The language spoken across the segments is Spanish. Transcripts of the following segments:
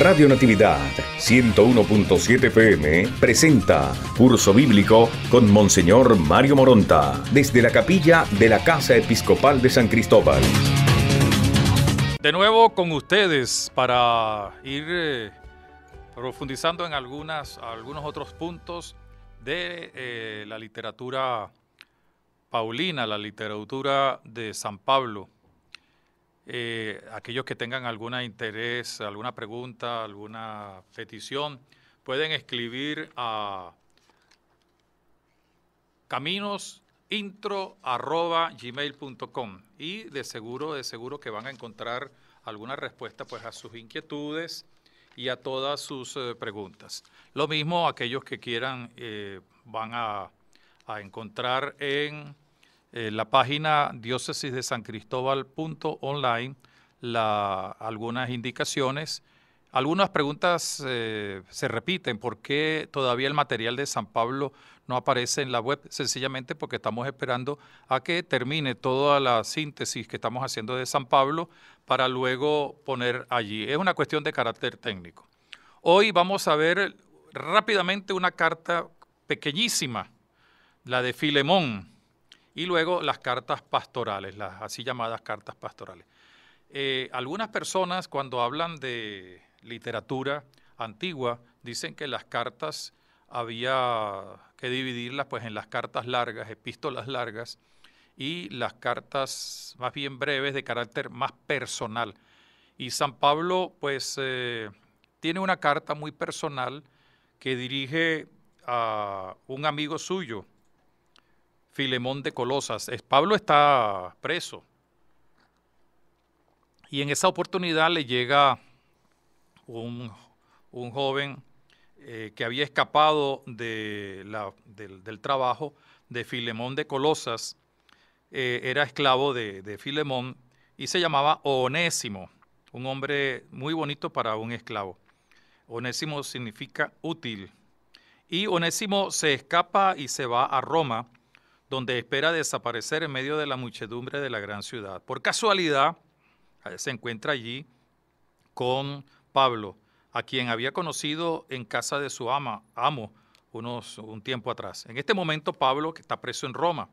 Radio Natividad 101.7 PM presenta Curso Bíblico con Monseñor Mario Moronta desde la capilla de la Casa Episcopal de San Cristóbal. De nuevo con ustedes para ir eh, profundizando en algunas, algunos otros puntos de eh, la literatura paulina, la literatura de San Pablo. Eh, aquellos que tengan algún interés, alguna pregunta, alguna petición, pueden escribir a caminosintro.gmail.com y de seguro, de seguro que van a encontrar alguna respuesta pues a sus inquietudes y a todas sus eh, preguntas. Lo mismo aquellos que quieran eh, van a encontrar en en eh, la página diócesis de san algunas indicaciones. Algunas preguntas eh, se repiten. ¿Por qué todavía el material de San Pablo no aparece en la web? Sencillamente porque estamos esperando a que termine toda la síntesis que estamos haciendo de San Pablo para luego poner allí. Es una cuestión de carácter técnico. Hoy vamos a ver rápidamente una carta pequeñísima, la de Filemón y luego las cartas pastorales, las así llamadas cartas pastorales. Eh, algunas personas cuando hablan de literatura antigua dicen que las cartas había que dividirlas pues en las cartas largas, epístolas largas y las cartas más bien breves de carácter más personal. Y San Pablo pues eh, tiene una carta muy personal que dirige a un amigo suyo, Filemón de Colosas. Pablo está preso. Y en esa oportunidad le llega un, joven eh, que había escapado de la, del, trabajo de Filemón de Colosas. Eh, era esclavo de, de Filemón y se llamaba Onésimo, un hombre muy bonito para un esclavo. Onésimo significa útil. Y Onésimo se escapa y se va a Roma donde espera desaparecer en medio de la muchedumbre de la gran ciudad. Por casualidad, eh, se encuentra allí con Pablo, a quien había conocido en casa de su ama, amo, unos, un tiempo atrás. En este momento, Pablo, que está preso en Roma,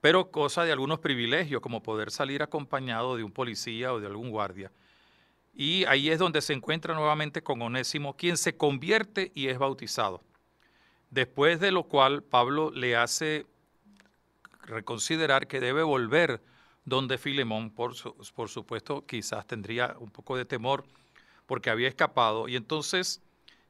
pero cosa de algunos privilegios, como poder salir acompañado de un policía o de algún guardia. Y ahí es donde se encuentra nuevamente con Onésimo, quien se convierte y es bautizado. Después de lo cual Pablo le hace reconsiderar que debe volver donde Filemón, por, por supuesto, quizás tendría un poco de temor porque había escapado. Y entonces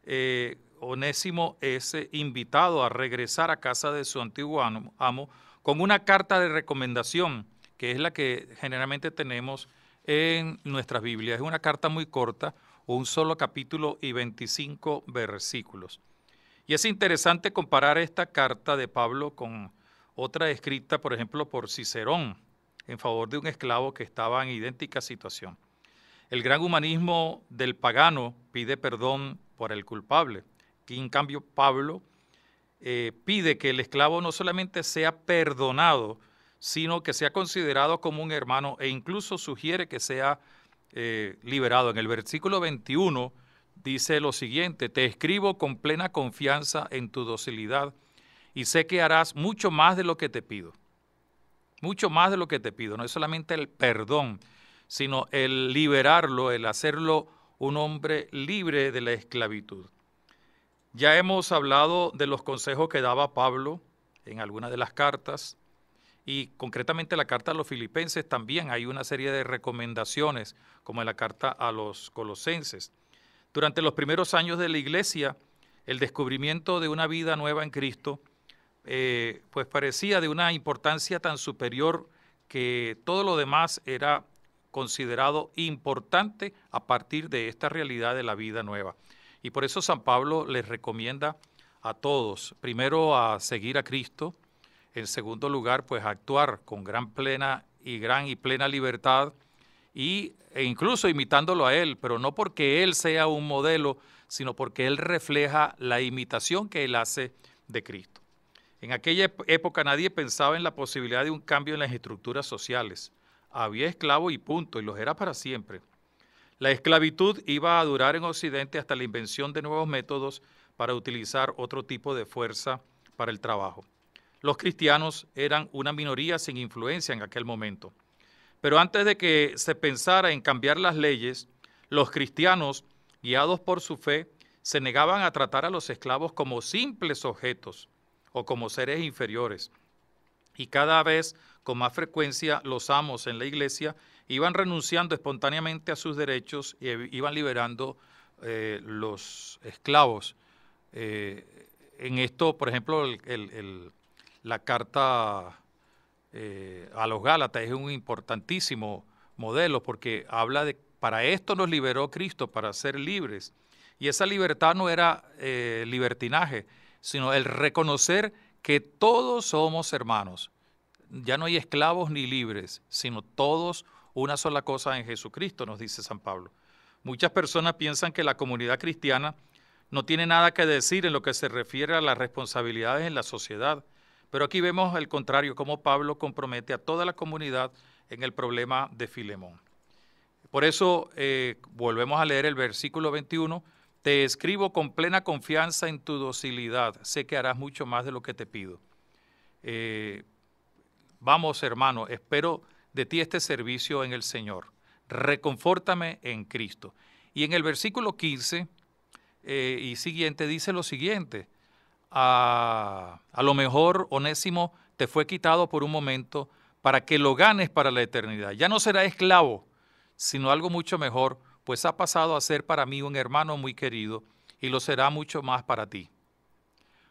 eh, Onésimo es eh, invitado a regresar a casa de su antiguo amo, amo con una carta de recomendación, que es la que generalmente tenemos en nuestras Biblias. Es una carta muy corta, un solo capítulo y 25 versículos. Y es interesante comparar esta carta de Pablo con otra escrita, por ejemplo, por Cicerón, en favor de un esclavo que estaba en idéntica situación. El gran humanismo del pagano pide perdón por el culpable, que en cambio Pablo eh, pide que el esclavo no solamente sea perdonado, sino que sea considerado como un hermano e incluso sugiere que sea eh, liberado. En el versículo 21 dice lo siguiente, te escribo con plena confianza en tu docilidad y sé que harás mucho más de lo que te pido. Mucho más de lo que te pido. No es solamente el perdón, sino el liberarlo, el hacerlo un hombre libre de la esclavitud. Ya hemos hablado de los consejos que daba Pablo en algunas de las cartas y concretamente la carta a los filipenses también hay una serie de recomendaciones como en la carta a los colosenses. Durante los primeros años de la iglesia, el descubrimiento de una vida nueva en Cristo eh, pues parecía de una importancia tan superior que todo lo demás era considerado importante a partir de esta realidad de la vida nueva. Y por eso San Pablo les recomienda a todos, primero a seguir a Cristo, en segundo lugar, pues actuar con gran plena y gran y plena libertad y, e incluso imitándolo a él, pero no porque él sea un modelo, sino porque él refleja la imitación que él hace de Cristo. En aquella época nadie pensaba en la posibilidad de un cambio en las estructuras sociales. Había esclavos y punto, y los era para siempre. La esclavitud iba a durar en Occidente hasta la invención de nuevos métodos para utilizar otro tipo de fuerza para el trabajo. Los cristianos eran una minoría sin influencia en aquel momento. Pero antes de que se pensara en cambiar las leyes, los cristianos, guiados por su fe, se negaban a tratar a los esclavos como simples objetos, o como seres inferiores. Y cada vez con más frecuencia los amos en la iglesia iban renunciando espontáneamente a sus derechos y iban liberando eh, los esclavos. Eh, en esto, por ejemplo, la carta eh, a los Gálatas es un importantísimo modelo porque habla de, para esto nos liberó Cristo, para ser libres. Y esa libertad no era libertinaje, sino el reconocer que todos somos hermanos. Ya no hay esclavos ni libres, sino todos una sola cosa en Jesucristo, nos dice San Pablo. Muchas personas piensan que la comunidad cristiana no tiene nada que decir en lo que se refiere a las responsabilidades en la sociedad, pero aquí vemos el contrario, cómo Pablo compromete a toda la comunidad en el problema de Filemón. Por eso eh, volvemos a leer el versículo 21 te escribo con plena confianza en tu docilidad. Sé que harás mucho más de lo que te pido. Eh, vamos, hermano, espero de ti este servicio en el Señor. Reconfórtame en Cristo. Y en el versículo 15 eh, y siguiente dice lo siguiente. A, a lo mejor, Onésimo, te fue quitado por un momento para que lo ganes para la eternidad. Ya no será esclavo, sino algo mucho mejor pues ha pasado a ser para mí un hermano muy querido y lo será mucho más para ti.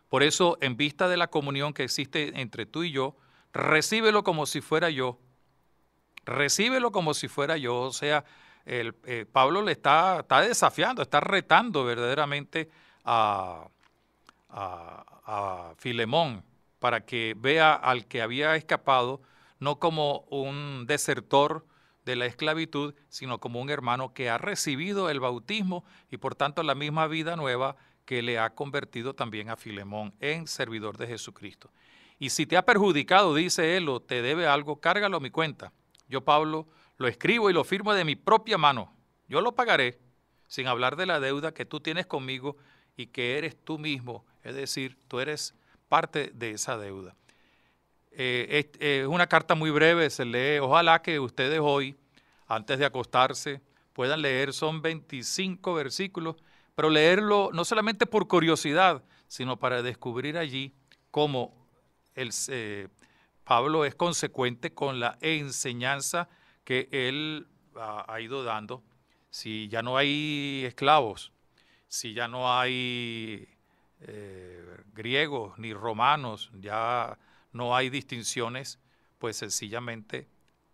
Por eso, en vista de la comunión que existe entre tú y yo, recíbelo como si fuera yo. Recíbelo como si fuera yo. O sea, eh, Pablo le está, desafiando, está retando verdaderamente a, a, a Filemón para que vea al que había escapado no como un desertor, de la esclavitud, sino como un hermano que ha recibido el bautismo y por tanto la misma vida nueva que le ha convertido también a Filemón en servidor de Jesucristo. Y si te ha perjudicado, dice él, o te debe algo, cárgalo a mi cuenta. Yo, Pablo, lo escribo y lo firmo de mi propia mano. Yo lo pagaré, sin hablar de la deuda que tú tienes conmigo y que eres tú mismo, es decir, tú eres parte de esa deuda. Eh, es, eh, una carta muy breve, se lee. Ojalá que ustedes hoy, antes de acostarse, puedan leer. Son 25 versículos, pero leerlo no solamente por curiosidad, sino para descubrir allí cómo el, eh, Pablo es consecuente con la enseñanza que él ha, ido dando. Si ya no hay esclavos, si ya no hay griegos ni romanos, ya no hay distinciones, pues sencillamente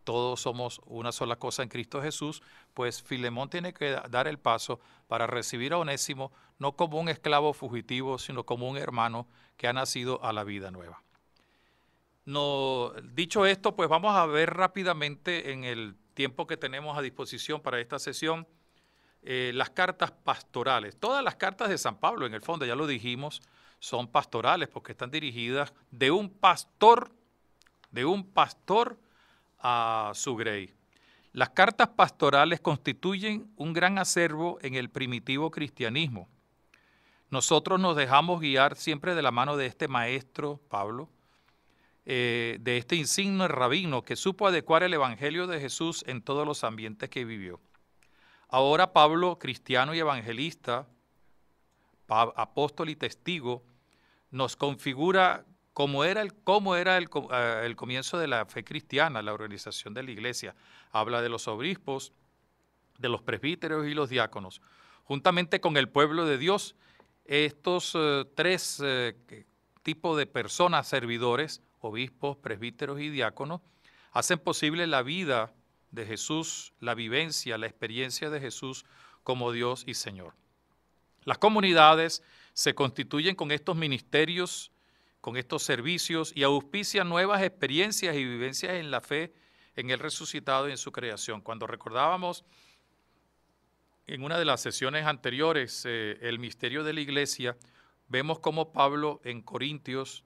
todos somos una sola cosa en Cristo Jesús, pues Filemón tiene que dar el paso para recibir a Onésimo no como un esclavo fugitivo, sino como un hermano que ha nacido a la vida nueva. No, dicho esto, pues vamos a ver rápidamente en el tiempo que tenemos a disposición para esta sesión eh, las cartas pastorales. Todas las cartas de San Pablo, en el fondo, ya lo dijimos, son pastorales porque están dirigidas de un pastor, de un pastor a su grey. Las cartas pastorales constituyen un gran acervo en el primitivo cristianismo. Nosotros nos dejamos guiar siempre de la mano de este maestro, Pablo, eh, de este insigne rabino que supo adecuar el Evangelio de Jesús en todos los ambientes que vivió. Ahora Pablo, cristiano y evangelista, apóstol y testigo, nos configura era el, cómo era eh, el, comienzo de la fe cristiana, la organización de la iglesia. Habla de los obispos, de los presbíteros y los diáconos. Juntamente con el pueblo de Dios, estos eh, tres eh, tipos de personas servidores, obispos, presbíteros y diáconos, hacen posible la vida de Jesús, la vivencia, la experiencia de Jesús como Dios y Señor. Las comunidades se constituyen con estos ministerios, con estos servicios y auspician nuevas experiencias y vivencias en la fe, en el resucitado y en su creación. Cuando recordábamos en una de las sesiones anteriores eh, el misterio de la iglesia, vemos cómo Pablo en Corintios,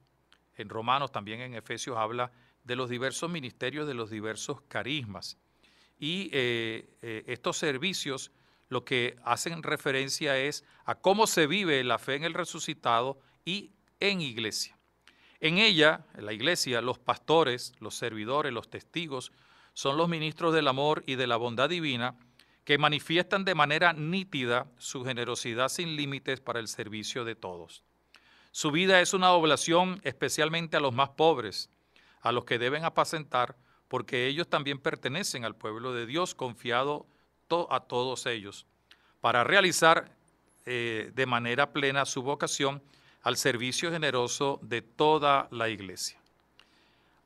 en Romanos, también en Efesios, habla de los diversos ministerios, de los diversos carismas. Y eh, eh, estos servicios lo que hacen referencia es a cómo se vive la fe en el resucitado y en iglesia. En ella, en la iglesia, los pastores, los servidores, los testigos, son los ministros del amor y de la bondad divina que manifiestan de manera nítida su generosidad sin límites para el servicio de todos. Su vida es una oblación especialmente a los más pobres, a los que deben apacentar, porque ellos también pertenecen al pueblo de Dios confiado a todos ellos para realizar eh, de manera plena su vocación al servicio generoso de toda la iglesia.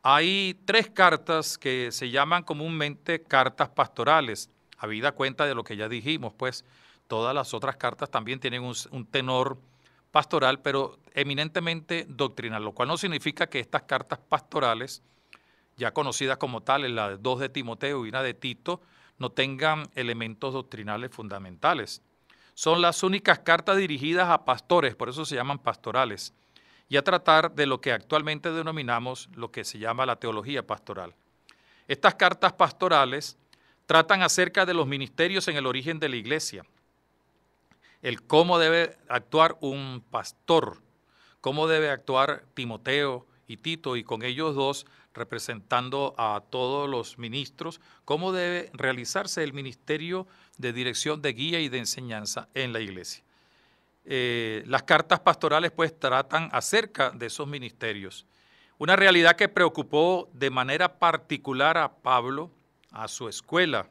Hay tres cartas que se llaman comúnmente cartas pastorales, habida cuenta de lo que ya dijimos, pues todas las otras cartas también tienen un, tenor pastoral, pero eminentemente doctrinal, lo cual no significa que estas cartas pastorales, ya conocidas como tales, la de de Timoteo y una de Tito, no tengan elementos doctrinales fundamentales. Son las únicas cartas dirigidas a pastores, por eso se llaman pastorales, y a tratar de lo que actualmente denominamos lo que se llama la teología pastoral. Estas cartas pastorales tratan acerca de los ministerios en el origen de la iglesia, el cómo debe actuar un pastor, cómo debe actuar Timoteo y Tito, y con ellos dos representando a todos los ministros, cómo debe realizarse el ministerio de dirección de guía y de enseñanza en la iglesia. Eh, las cartas pastorales pues tratan acerca de esos ministerios. Una realidad que preocupó de manera particular a Pablo, a su escuela,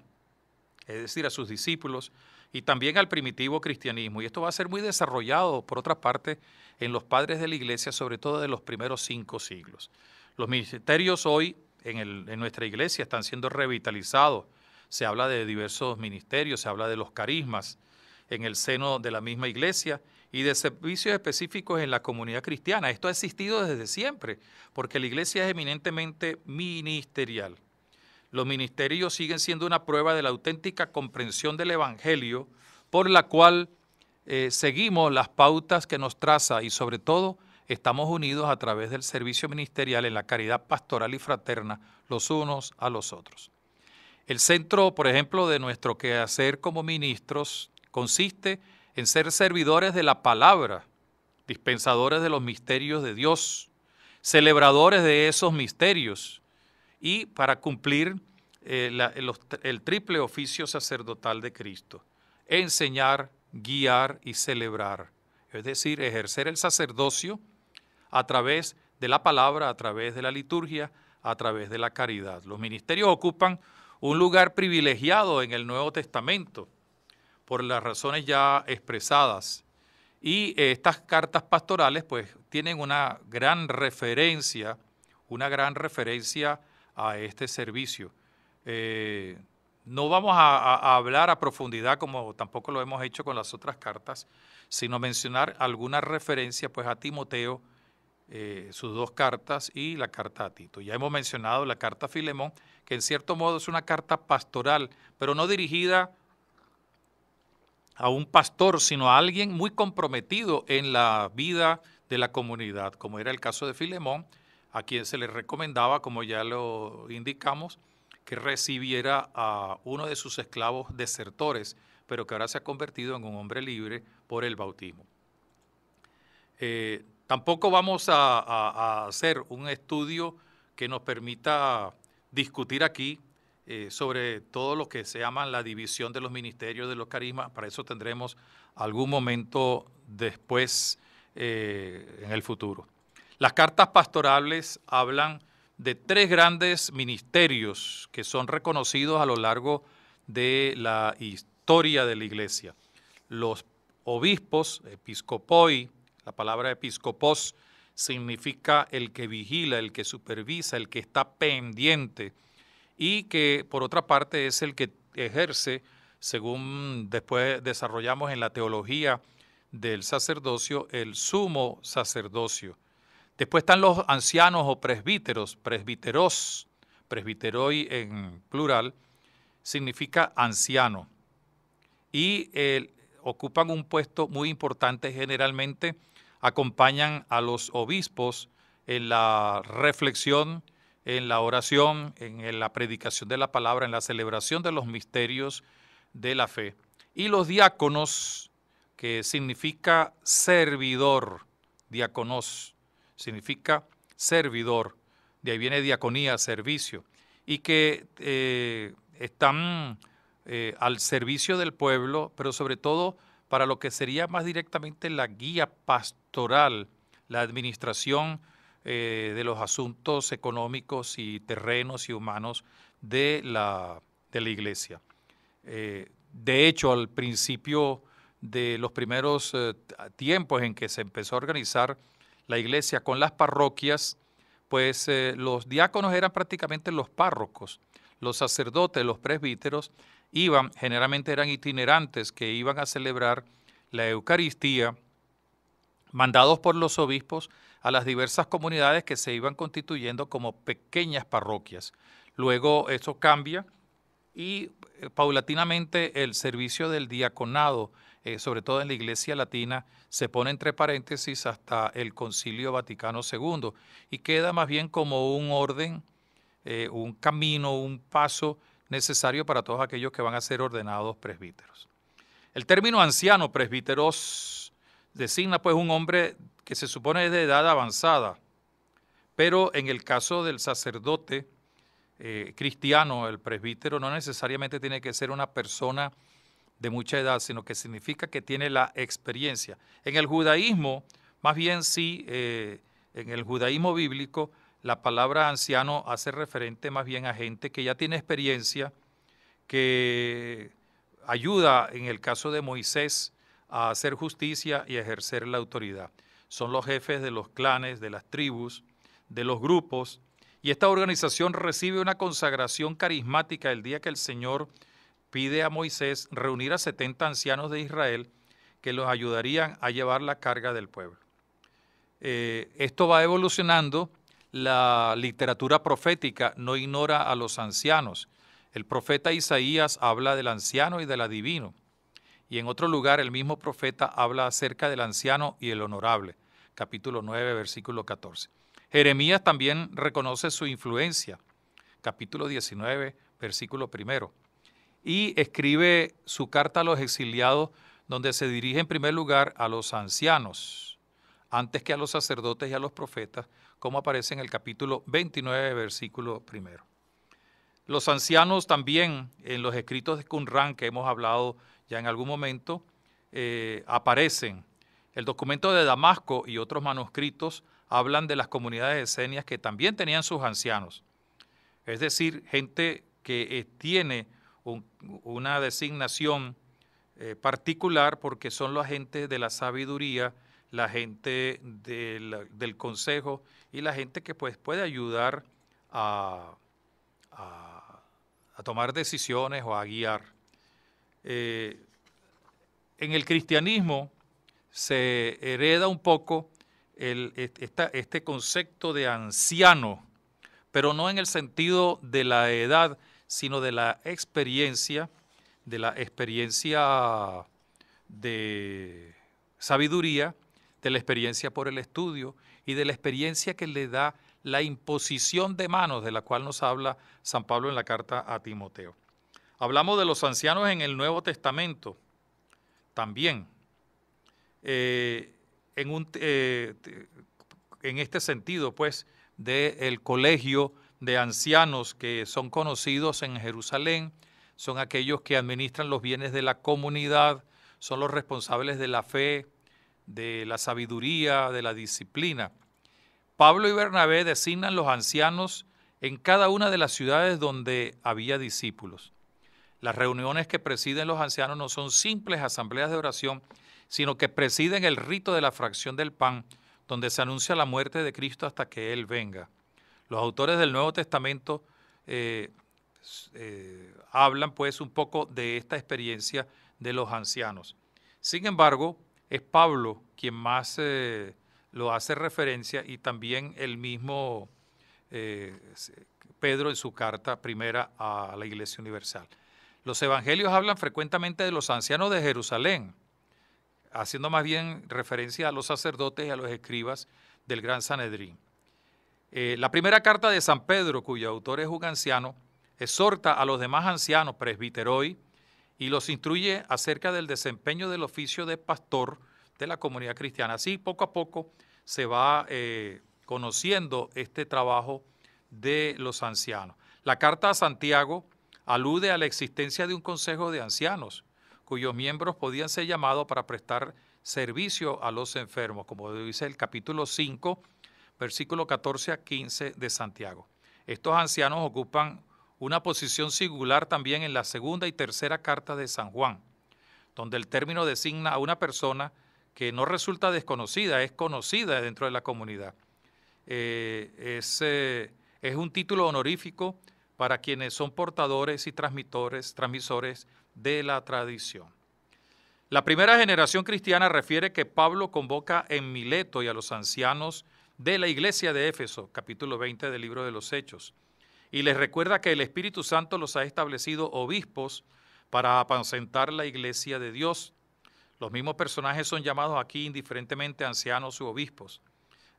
es decir, a sus discípulos, y también al primitivo cristianismo. Y esto va a ser muy desarrollado, por otra parte, en los padres de la iglesia, sobre todo de los primeros cinco siglos. Los ministerios hoy en, nuestra iglesia están siendo revitalizados. Se habla de diversos ministerios, se habla de los carismas en el seno de la misma iglesia y de servicios específicos en la comunidad cristiana. Esto ha existido desde siempre, porque la iglesia es eminentemente ministerial. Los ministerios siguen siendo una prueba de la auténtica comprensión del Evangelio, por la cual eh, seguimos las pautas que nos traza y sobre todo estamos unidos a través del servicio ministerial en la caridad pastoral y fraterna los unos a los otros. El centro, por ejemplo, de nuestro quehacer como ministros consiste en ser servidores de la palabra, dispensadores de los misterios de Dios, celebradores de esos misterios y para cumplir eh, el triple oficio sacerdotal de Cristo, enseñar, guiar y celebrar, es decir, ejercer el sacerdocio a través de la palabra, a través de la liturgia, a través de la caridad. Los ministerios ocupan un lugar privilegiado en el Nuevo Testamento por las razones ya expresadas. Y estas cartas pastorales pues tienen una gran referencia, una gran referencia a este servicio. Eh, no vamos a, a, hablar a profundidad como tampoco lo hemos hecho con las otras cartas, sino mencionar alguna referencia pues a Timoteo, eh, sus dos cartas y la carta a Tito. Ya hemos mencionado la carta a Filemón, que en cierto modo es una carta pastoral, pero no dirigida a un pastor, sino a alguien muy comprometido en la vida de la comunidad, como era el caso de Filemón, a quien se le recomendaba, como ya lo indicamos, que recibiera a uno de sus esclavos desertores, pero que ahora se ha convertido en un hombre libre por el bautismo. Eh, Tampoco vamos a, hacer un estudio que nos permita discutir aquí eh, sobre todo lo que se llama la división de los ministerios de los carismas. Para eso tendremos algún momento después eh, en el futuro. Las cartas pastorales hablan de tres grandes ministerios que son reconocidos a lo largo de la historia de la iglesia. Los obispos, episcopoi, la palabra episcopos significa el que vigila, el que supervisa, el que está pendiente y que por otra parte es el que ejerce, según después desarrollamos en la teología del sacerdocio, el sumo sacerdocio. Después están los ancianos o presbíteros, presbíteros, presbiteroi en plural, significa anciano. Y eh, ocupan un puesto muy importante generalmente acompañan a los obispos en la reflexión, en la oración, en la predicación de la palabra, en la celebración de los misterios de la fe. Y los diáconos, que significa servidor, diáconos, significa servidor, de ahí viene diaconía, servicio, y que eh, están eh, al servicio del pueblo, pero sobre todo para lo que sería más directamente la guía pastoral, la administración eh, de los asuntos económicos y terrenos y humanos de la, de la iglesia. Eh, de hecho, al principio de los primeros eh, tiempos en que se empezó a organizar la iglesia con las parroquias, pues los diáconos eran prácticamente los párrocos, los sacerdotes, los presbíteros generalmente eran itinerantes que iban a celebrar la Eucaristía, mandados por los obispos a las diversas comunidades que se iban constituyendo como pequeñas parroquias. Luego eso cambia y eh, paulatinamente el servicio del diaconado, eh, sobre todo en la Iglesia Latina, se pone entre paréntesis hasta el Concilio Vaticano II y queda más bien como un orden, eh, un camino, un paso necesario para todos aquellos que van a ser ordenados presbíteros. El término anciano presbíteros designa pues un hombre que se supone es de edad avanzada, pero en el caso del sacerdote eh, cristiano, el presbítero no necesariamente tiene que ser una persona de mucha edad, sino que significa que tiene la experiencia. En el judaísmo, más bien sí, eh, en el judaísmo bíblico, la palabra anciano hace referente más bien a gente que ya tiene experiencia, que ayuda en el caso de Moisés a hacer justicia y ejercer la autoridad. Son los jefes de los clanes, de las tribus, de los grupos, y esta organización recibe una consagración carismática el día que el Señor pide a Moisés reunir a 70 ancianos de Israel que los ayudarían a llevar la carga del pueblo. Eh, esto va evolucionando la literatura profética no ignora a los ancianos. El profeta Isaías habla del anciano y del adivino. Y en otro lugar el mismo profeta habla acerca del anciano y el honorable, capítulo 9, versículo 14. Jeremías también reconoce su influencia, capítulo 19, versículo primero. Y escribe su carta a los exiliados, donde se dirige en primer lugar a los ancianos, antes que a los sacerdotes y a los profetas, como aparece en el capítulo 29, versículo primero. Los ancianos también, en los escritos de Qumran que hemos hablado ya en algún momento, eh, aparecen. El documento de Damasco y otros manuscritos hablan de las comunidades esenias que también tenían sus ancianos. Es decir, gente que eh, tiene una designación eh, particular porque son los agentes de la sabiduría la gente del, consejo y la gente que pues, puede ayudar a, tomar decisiones o a guiar. Eh, en el cristianismo se hereda un poco e, este concepto de anciano, pero no en el sentido de la edad, sino de la experiencia, de la experiencia de sabiduría de la experiencia por el estudio y de la experiencia que le da la imposición de manos de la cual nos habla San Pablo en la carta a Timoteo. Hablamos de los ancianos en el Nuevo Testamento también, eh, en, un, eh, en, este sentido, pues, del colegio de ancianos que son conocidos en Jerusalén, son aquellos que administran los bienes de la comunidad, son los responsables de la fe, de la sabiduría, de la disciplina. Pablo y Bernabé designan los ancianos en cada una de las ciudades donde había discípulos. Las reuniones que presiden los ancianos no son simples asambleas de oración, sino que presiden el rito de la fracción del pan, donde se anuncia la muerte de Cristo hasta que Él venga. Los autores del Nuevo Testamento eh, eh, hablan pues un poco de esta experiencia de los ancianos. Sin embargo, es Pablo quien más eh, lo hace referencia y también el mismo eh, Pedro en su carta primera a la Iglesia Universal. Los evangelios hablan frecuentemente de los ancianos de Jerusalén, haciendo más bien referencia a los sacerdotes y a los escribas del Gran Sanedrín. Eh, la primera carta de San Pedro, cuyo autor es un anciano, exhorta a los demás ancianos presbiteroi y los instruye acerca del desempeño del oficio de pastor de la comunidad cristiana. Así, poco a poco, se va eh, conociendo este trabajo de los ancianos. La carta a Santiago alude a la existencia de un consejo de ancianos, cuyos miembros podían ser llamados para prestar servicio a los enfermos, como dice el capítulo 5, versículo 14 a 15 de Santiago. Estos ancianos ocupan una posición singular también en la segunda y tercera carta de San Juan, donde el término designa a una persona que no resulta desconocida, es conocida dentro de la comunidad. Eh, es, eh, es, un título honorífico para quienes son portadores y transmisores de la tradición. La primera generación cristiana refiere que Pablo convoca en Mileto y a los ancianos de la iglesia de Éfeso, capítulo 20 del libro de los Hechos, y les recuerda que el Espíritu Santo los ha establecido obispos para apacentar la iglesia de Dios. Los mismos personajes son llamados aquí indiferentemente ancianos u obispos.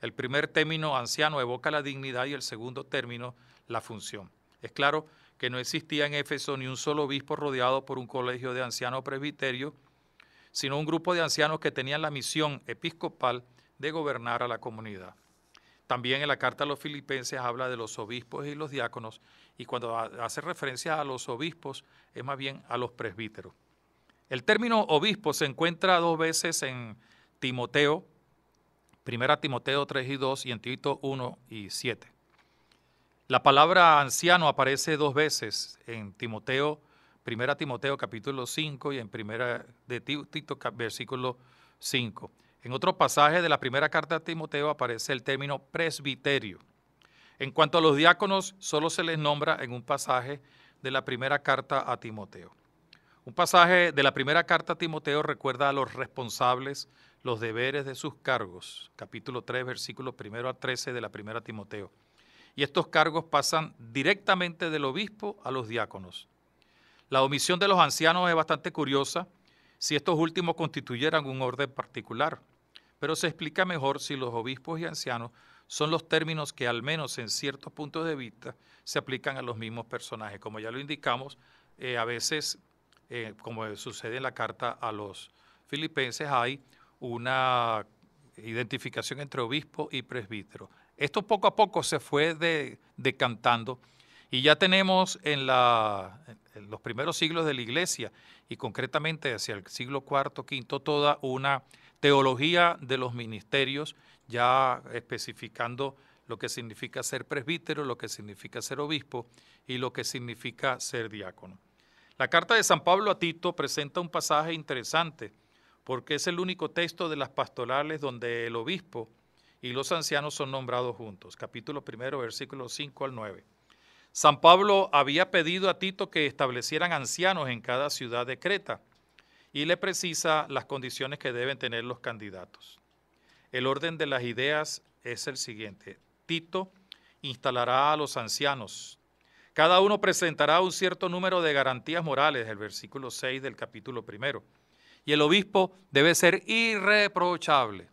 El primer término anciano evoca la dignidad y el segundo término la función. Es claro que no existía en Éfeso ni un solo obispo rodeado por un colegio de ancianos presbiterio, sino un grupo de ancianos que tenían la misión episcopal de gobernar a la comunidad. También en la carta a los filipenses habla de los obispos y los diáconos, y cuando hace referencia a los obispos es más bien a los presbíteros. El término obispo se encuentra dos veces en Timoteo, 1 Timoteo 3 y 2 y en Tito 1 y 7. La palabra anciano aparece dos veces en Timoteo, 1 Timoteo capítulo 5 y en 1 de Tito versículo 5. En otro pasaje de la primera carta a Timoteo aparece el término presbiterio. En cuanto a los diáconos, solo se les nombra en un pasaje de la primera carta a Timoteo. Un pasaje de la primera carta a Timoteo recuerda a los responsables los deberes de sus cargos, capítulo 3, versículos 1 a 13 de la primera Timoteo. Y estos cargos pasan directamente del obispo a los diáconos. La omisión de los ancianos es bastante curiosa si estos últimos constituyeran un orden particular pero se explica mejor si los obispos y ancianos son los términos que al menos en ciertos puntos de vista se aplican a los mismos personajes. Como ya lo indicamos, eh, a veces, eh, como sucede en la carta a los filipenses, hay una identificación entre obispo y presbítero. Esto poco a poco se fue decantando y ya tenemos en, la, los primeros siglos de la iglesia y concretamente hacia el siglo IV, V, toda una teología de los ministerios, ya especificando lo que significa ser presbítero, lo que significa ser obispo y lo que significa ser diácono. La carta de San Pablo a Tito presenta un pasaje interesante porque es el único texto de las pastorales donde el obispo y los ancianos son nombrados juntos. Capítulo primero, versículos 5 al 9. San Pablo había pedido a Tito que establecieran ancianos en cada ciudad de Creta y le precisa las condiciones que deben tener los candidatos. El orden de las ideas es el siguiente. Tito instalará a los ancianos. Cada uno presentará un cierto número de garantías morales, el versículo 6 del capítulo primero. Y el obispo debe ser irreprochable.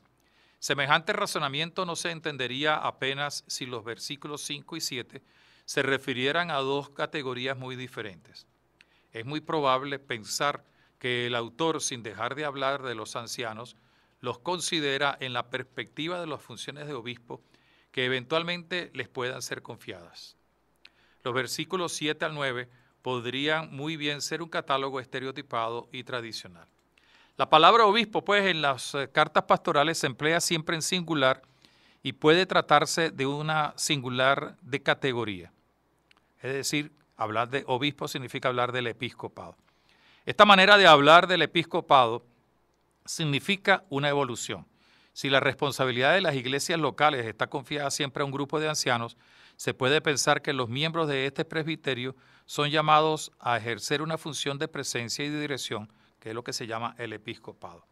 Semejante razonamiento no se entendería apenas si los versículos 5 y 7 se refirieran a dos categorías muy diferentes. Es muy probable pensar que el autor, sin dejar de hablar de los ancianos, los considera en la perspectiva de las funciones de obispo que eventualmente les puedan ser confiadas. Los versículos 7 al 9 podrían muy bien ser un catálogo estereotipado y tradicional. La palabra obispo, pues, en las eh, cartas pastorales se emplea siempre en singular y puede tratarse de una singular de categoría. Es decir, hablar de obispo significa hablar del episcopado. Esta manera de hablar del episcopado significa una evolución. Si la responsabilidad de las iglesias locales está confiada siempre a un grupo de ancianos, se puede pensar que los miembros de este presbiterio son llamados a ejercer una función de presencia y de dirección, que es lo que se llama el episcopado.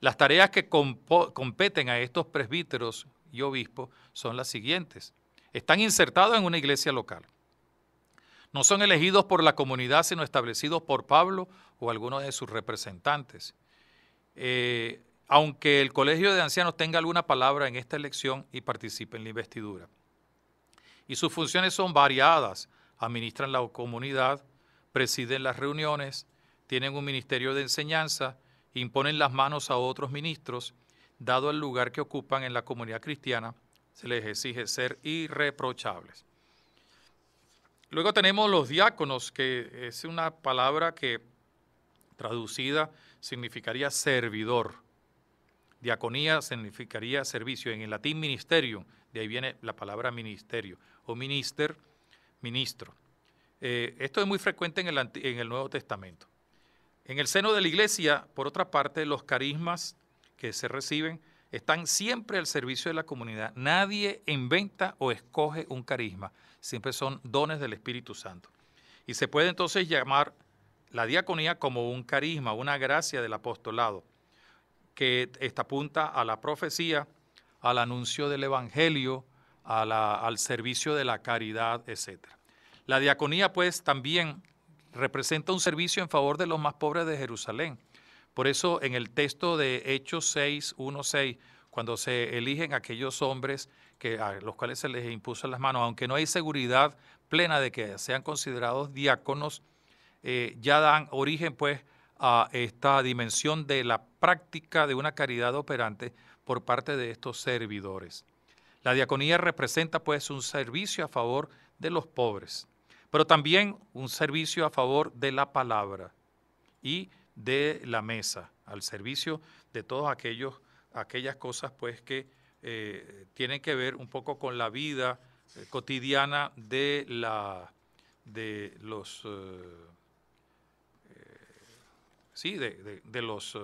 Las tareas que competen a estos presbíteros y obispos son las siguientes. Están insertados en una iglesia local no son elegidos por la comunidad, sino establecidos por Pablo o alguno de sus representantes. Eh, aunque el Colegio de Ancianos tenga alguna palabra en esta elección y participe en la investidura. Y sus funciones son variadas. Administran la comunidad, presiden las reuniones, tienen un ministerio de enseñanza, imponen las manos a otros ministros, dado el lugar que ocupan en la comunidad cristiana, se les exige ser irreprochables. Luego tenemos los diáconos, que es una palabra que traducida significaría servidor. Diaconía significaría servicio. En el latín ministerium, de ahí viene la palabra ministerio, o minister, ministro. Eh, esto es muy frecuente en el, en el Nuevo Testamento. En el seno de la iglesia, por otra parte, los carismas que se reciben están siempre al servicio de la comunidad. Nadie inventa o escoge un carisma, siempre son dones del Espíritu Santo. Y se puede entonces llamar la diaconía como un carisma, una gracia del apostolado, que está apunta a la profecía, al anuncio del Evangelio, al servicio de la caridad, etc. La diaconía, pues, también representa un servicio en favor de los más pobres de Jerusalén. Por eso, en el texto de Hechos 6, 1, 6, cuando se eligen aquellos hombres que, a los cuales se les impuso las manos, aunque no hay seguridad plena de que sean considerados diáconos, eh, ya dan origen pues a esta dimensión de la práctica de una caridad operante por parte de estos servidores. La diaconía representa pues un servicio a favor de los pobres, pero también un servicio a favor de la palabra y de la mesa, al servicio de todos aquellos aquellas cosas pues que eh, tienen que ver un poco con la vida eh, cotidiana de la de los eh, los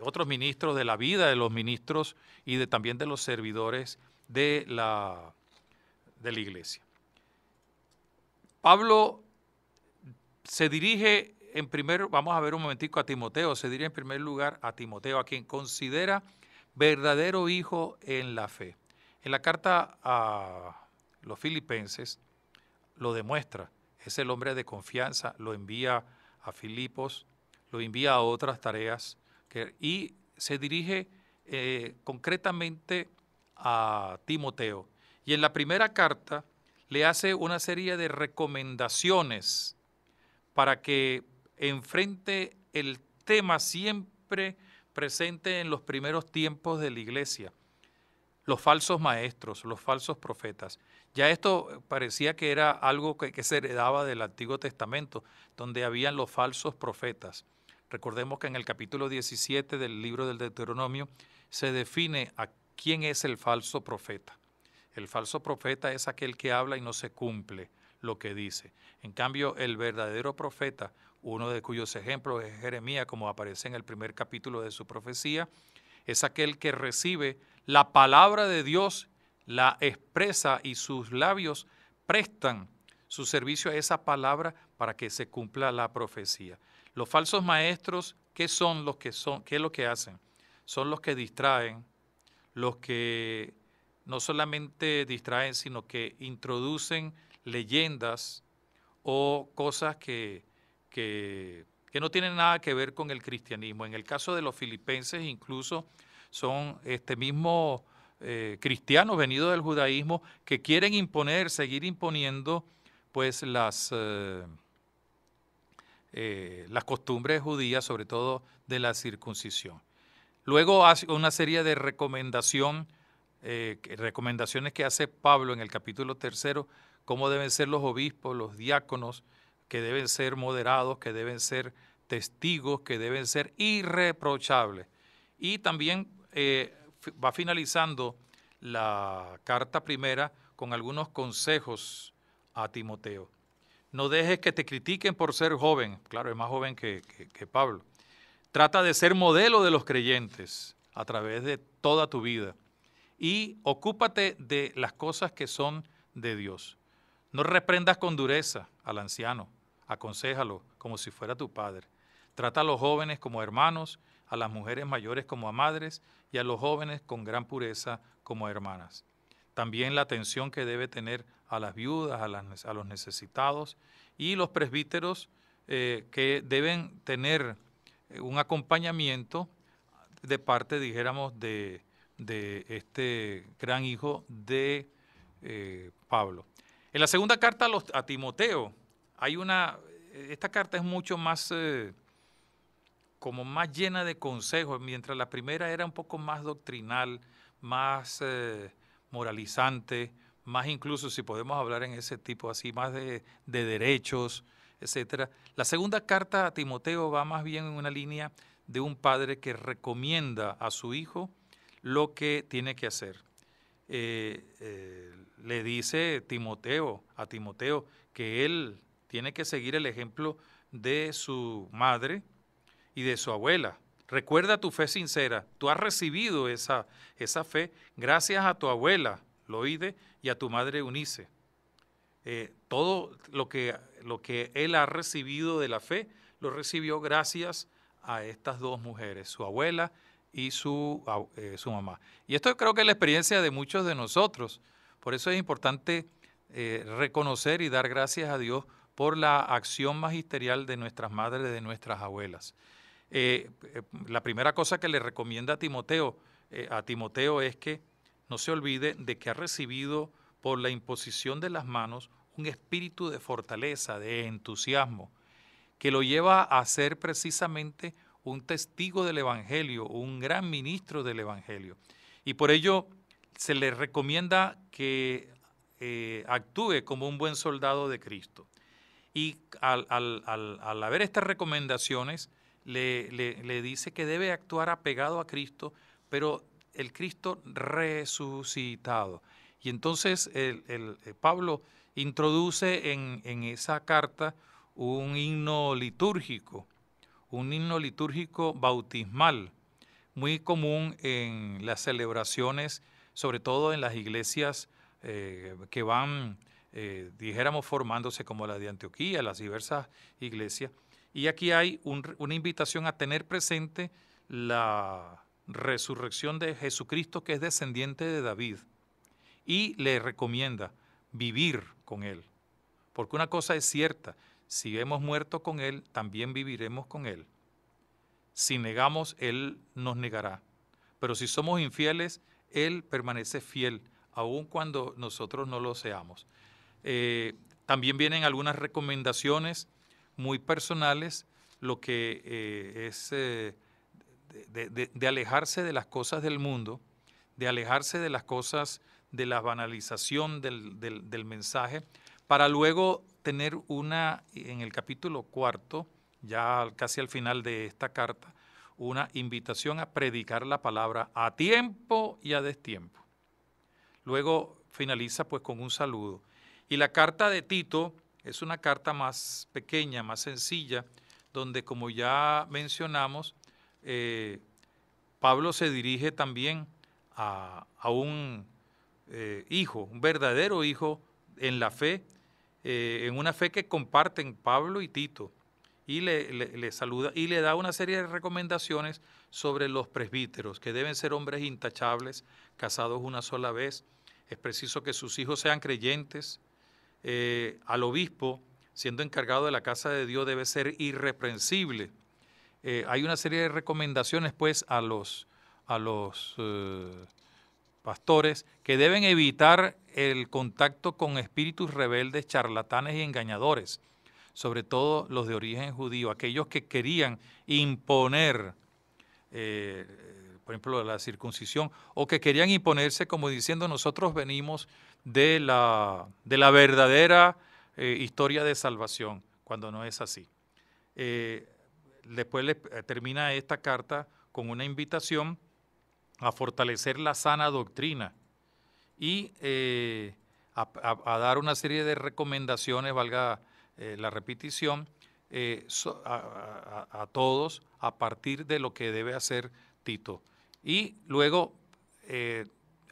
otros ministros de la vida de los ministros y de también de los servidores de la de la iglesia Pablo se dirige en primer, vamos a ver un momentico a Timoteo, se diría en primer lugar a Timoteo, a quien considera verdadero hijo en la fe. En la carta a los filipenses lo demuestra, es el hombre de confianza, lo envía a Filipos, lo envía a otras tareas que, y se dirige eh, concretamente a Timoteo. Y en la primera carta le hace una serie de recomendaciones para que enfrente el tema siempre presente en los primeros tiempos de la iglesia, los falsos maestros, los falsos profetas. Ya esto parecía que era algo que, se heredaba del Antiguo Testamento, donde habían los falsos profetas. Recordemos que en el capítulo 17 del libro del Deuteronomio se define a quién es el falso profeta. El falso profeta es aquel que habla y no se cumple lo que dice. En cambio, el verdadero profeta, uno de cuyos ejemplos es Jeremías, como aparece en el primer capítulo de su profecía, es aquel que recibe la palabra de Dios, la expresa y sus labios prestan su servicio a esa palabra para que se cumpla la profecía. Los falsos maestros, ¿qué son los que son? ¿Qué es lo que hacen? Son los que distraen, los que no solamente distraen, sino que introducen leyendas o cosas que que, no tienen nada que ver con el cristianismo. En el caso de los filipenses incluso son este mismo... cristiano eh, cristianos venidos del judaísmo que quieren imponer, seguir imponiendo pues las, eh, eh, las costumbres judías, sobre todo de la circuncisión. Luego hace una serie de recomendación, recomendaciones que hace Pablo en el capítulo tercero, cómo deben ser los obispos, los diáconos, que deben ser moderados, que deben ser testigos, que deben ser irreprochables. Y también eh, va finalizando la carta primera con algunos consejos a Timoteo. No dejes que te critiquen por ser joven, claro, es más joven que, que Pablo. Trata de ser modelo de los creyentes a través de toda tu vida y ocúpate de las cosas que son de Dios. No reprendas con dureza al anciano, aconsejalo como si fuera tu padre. Trata a los jóvenes como hermanos, a las mujeres mayores como a madres y a los jóvenes con gran pureza como hermanas. También la atención que debe tener a las viudas, a, los necesitados y los presbíteros eh, que deben tener eh, un acompañamiento de parte, dijéramos, de, este gran hijo de eh, Pablo. En la segunda carta a Timoteo, hay una, esta carta es mucho más, eh, como más llena de consejos, mientras la primera era un poco más doctrinal, más eh, moralizante, más incluso, si podemos hablar en ese tipo así, más de, derechos, etcétera. La segunda carta a Timoteo va más bien en una línea de un padre que recomienda a su hijo lo que tiene que hacer. Eh, le dice Timoteo a Timoteo que él tiene que seguir el ejemplo de su madre y de su abuela. Recuerda tu fe sincera. Tú has recibido esa, esa fe gracias a tu abuela, Loide, y a tu madre Unice. Eh, todo lo que, lo que él ha recibido de la fe, lo recibió gracias a estas dos mujeres, su abuela y su, eh, su mamá. Y esto creo que es la experiencia de muchos de nosotros. Por eso es importante eh, reconocer y dar gracias a Dios por la acción magisterial de nuestras madres, de nuestras abuelas. Eh, eh, la primera cosa que le recomienda a Timoteo, eh, a Timoteo es que no se olvide de que ha recibido por la imposición de las manos un espíritu de fortaleza, de entusiasmo, que lo lleva a ser precisamente un testigo del Evangelio, un gran ministro del Evangelio. Y por ello se le recomienda que actúe como un buen soldado de Cristo. Y al, al, haber estas recomendaciones, le, dice que debe actuar apegado a Cristo, pero el Cristo resucitado. Y entonces el, eh, Pablo introduce en, esa carta un himno litúrgico, un himno litúrgico bautismal, muy común en las celebraciones, sobre todo en las iglesias eh, que van eh, dijéramos, formándose como la de Antioquía, las diversas iglesias. Y aquí hay una invitación a tener presente la resurrección de Jesucristo que es descendiente de David y le recomienda vivir con él. Porque una cosa es cierta, si hemos muerto con él, también viviremos con él. Si negamos, él nos negará. Pero si somos infieles, él permanece fiel, aun cuando nosotros no lo seamos. Eh, también vienen algunas recomendaciones muy personales, lo que eh, es eh, de, alejarse de las cosas del mundo, de alejarse de las cosas de la banalización del, del mensaje, para luego tener una, en el capítulo cuarto, ya casi al final de esta carta, una invitación a predicar la palabra a tiempo y a destiempo. Luego finaliza pues con un saludo. Y la carta de Tito es una carta más pequeña, más sencilla, donde como ya mencionamos, eh, Pablo se dirige también a, un eh, hijo, un verdadero hijo en la fe, eh, en una fe que comparten Pablo y Tito. Y le, saluda y le da una serie de recomendaciones sobre los presbíteros, que deben ser hombres intachables, casados una sola vez. Es preciso que sus hijos sean creyentes, eh, al obispo, siendo encargado de la casa de Dios, debe ser irreprensible. Eh, hay una serie de recomendaciones, pues, a los, a los eh, pastores que deben evitar el contacto con espíritus rebeldes, charlatanes y engañadores, sobre todo los de origen judío, aquellos que querían imponer, por ejemplo, la circuncisión, o que querían imponerse como diciendo nosotros venimos de la, verdadera eh, historia de salvación, cuando no es así. Eh, después eh, termina esta carta con una invitación a fortalecer la sana doctrina y a, dar una serie de recomendaciones, valga la repetición, a, todos a partir de lo que debe hacer Tito. Y luego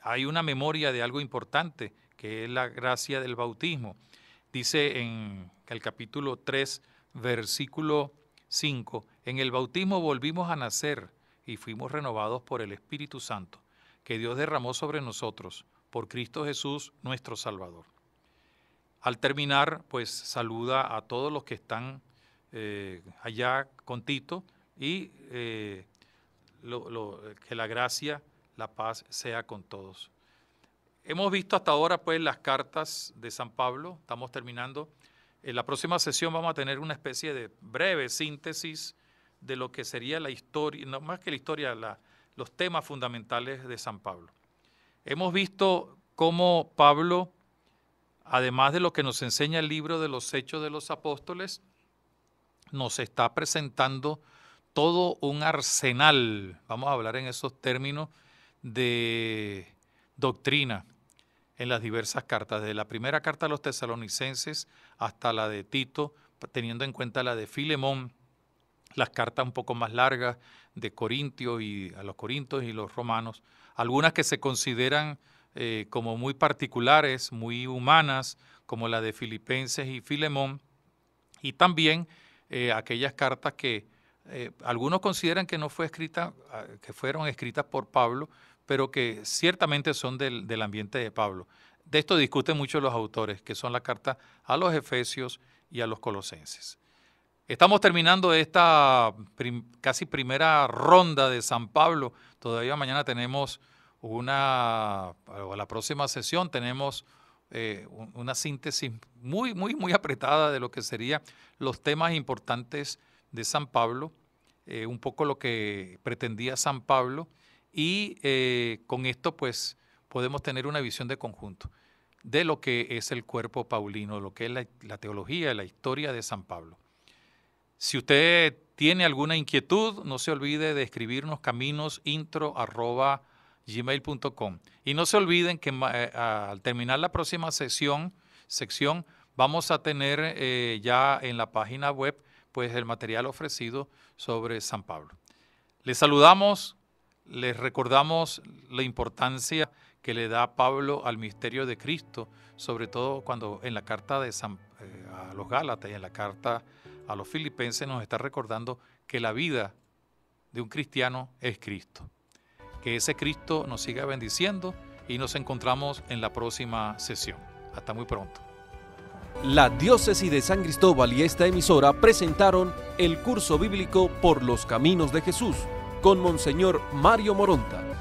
hay una memoria de algo importante que es la gracia del bautismo. Dice en el capítulo 3, versículo 5, en el bautismo volvimos a nacer y fuimos renovados por el Espíritu Santo, que Dios derramó sobre nosotros, por Cristo Jesús, nuestro Salvador. Al terminar, pues saluda a todos los que están eh, allá con Tito y eh, que la gracia, la paz sea con todos hemos visto hasta ahora pues las cartas de San Pablo, estamos terminando. En la próxima sesión vamos a tener una especie de breve síntesis de lo que sería la historia, no más que la historia, los temas fundamentales de San Pablo. Hemos visto cómo Pablo, además de lo que nos enseña el libro de los Hechos de los Apóstoles, nos está presentando todo un arsenal, vamos a hablar en esos términos, de doctrina, en las diversas cartas, desde la primera carta a los tesalonicenses hasta la de Tito, teniendo en cuenta la de Filemón, las cartas un poco más largas de Corintio y a los corintios y los romanos, algunas que se consideran eh, como muy particulares, muy humanas, como la de Filipenses y Filemón, y también eh, aquellas cartas que eh, algunos consideran que no fue escrita, ah, que fueron escritas por Pablo, pero que ciertamente son del, ambiente de Pablo. De esto discuten mucho los autores, que son la carta a los Efesios y a los Colosenses. Estamos terminando esta casi primera ronda de San Pablo. Todavía mañana tenemos una, o la próxima sesión tenemos eh, una síntesis muy, muy, muy apretada de lo que serían los temas importantes de San Pablo, eh, un poco lo que pretendía San Pablo y eh, con esto pues podemos tener una visión de conjunto de lo que es el cuerpo paulino, lo que es la, teología, la historia de San Pablo. Si usted tiene alguna inquietud, no se olvide de escribirnos caminosintro.gmail.com. Y no se olviden que eh, al terminar la próxima sesión, sección, vamos a tener eh, ya en la página web pues el material ofrecido sobre San Pablo. Les saludamos les recordamos la importancia que le da Pablo al misterio de Cristo, sobre todo cuando en la carta de eh, a los Gálatas y en la carta a los filipenses nos está recordando que la vida de un cristiano es Cristo. Que ese Cristo nos siga bendiciendo y nos encontramos en la próxima sesión. Hasta muy pronto. La diócesis de San Cristóbal y esta emisora presentaron el curso bíblico por los caminos de Jesús con Monseñor Mario Moronta.